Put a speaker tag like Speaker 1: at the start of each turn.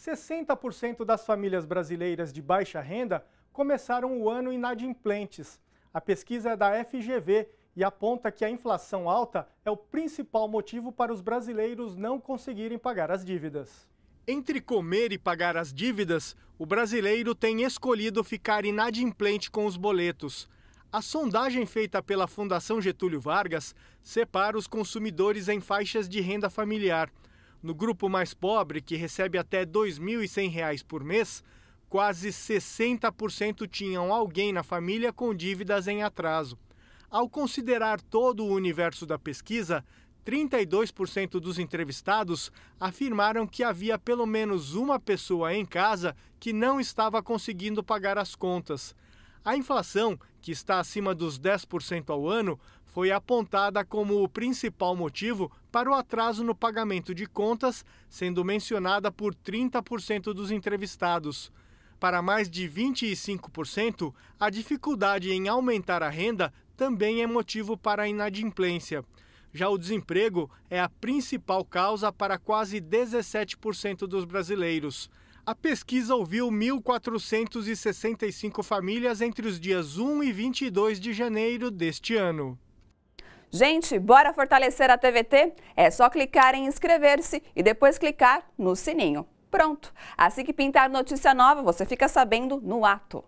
Speaker 1: 60% das famílias brasileiras de baixa renda começaram o ano inadimplentes. A pesquisa é da FGV e aponta que a inflação alta é o principal motivo para os brasileiros não conseguirem pagar as dívidas. Entre comer e pagar as dívidas, o brasileiro tem escolhido ficar inadimplente com os boletos. A sondagem feita pela Fundação Getúlio Vargas separa os consumidores em faixas de renda familiar. No grupo mais pobre, que recebe até R$ 2.100 por mês, quase 60% tinham alguém na família com dívidas em atraso. Ao considerar todo o universo da pesquisa, 32% dos entrevistados afirmaram que havia pelo menos uma pessoa em casa que não estava conseguindo pagar as contas. A inflação, que está acima dos 10% ao ano, foi apontada como o principal motivo para o atraso no pagamento de contas, sendo mencionada por 30% dos entrevistados. Para mais de 25%, a dificuldade em aumentar a renda também é motivo para a inadimplência. Já o desemprego é a principal causa para quase 17% dos brasileiros. A pesquisa ouviu 1.465 famílias entre os dias 1 e 22 de janeiro deste ano.
Speaker 2: Gente, bora fortalecer a TVT? É só clicar em inscrever-se e depois clicar no sininho. Pronto! Assim que pintar notícia nova, você fica sabendo no ato.